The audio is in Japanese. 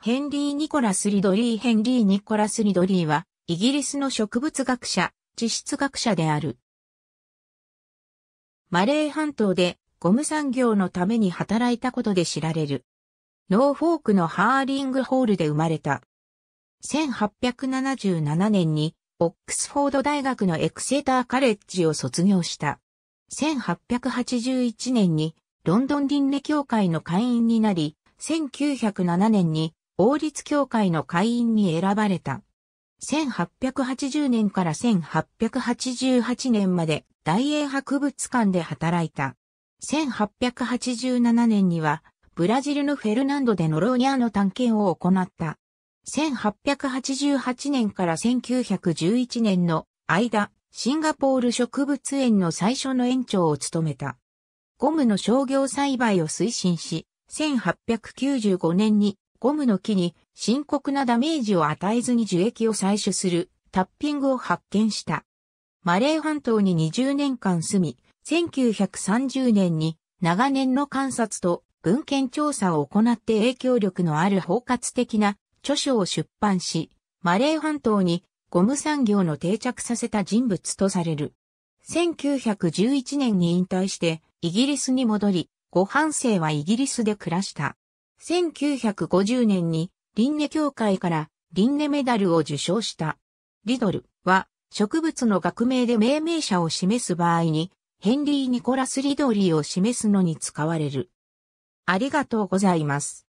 ヘンリー・ニコラス・リドリーヘンリー・ニコラス・リドリーは、イギリスの植物学者、地質学者である。マレー半島でゴム産業のために働いたことで知られる。ノーフォークのハーリングホールで生まれた。1877年にオックスフォード大学のエクセーターカレッジを卒業した。1881年にロンドン輪廻協会の会員になり、1907年に王立協会の会員に選ばれた。1880年から1888年まで大英博物館で働いた。1887年にはブラジルのフェルナンドでノローニャの探検を行った。1888年から1911年の間、シンガポール植物園の最初の園長を務めた。ゴムの商業栽培を推進し、1895年にゴムの木に深刻なダメージを与えずに樹液を採取するタッピングを発見した。マレー半島に20年間住み、1930年に長年の観察と文献調査を行って影響力のある包括的な著書を出版し、マレー半島にゴム産業の定着させた人物とされる。1911年に引退してイギリスに戻り、ご半生はイギリスで暮らした。1950年に、リンネ協会からリンネメダルを受賞した。リドルは植物の学名で命名者を示す場合に、ヘンリー・ニコラス・リドリーを示すのに使われる。ありがとうございます。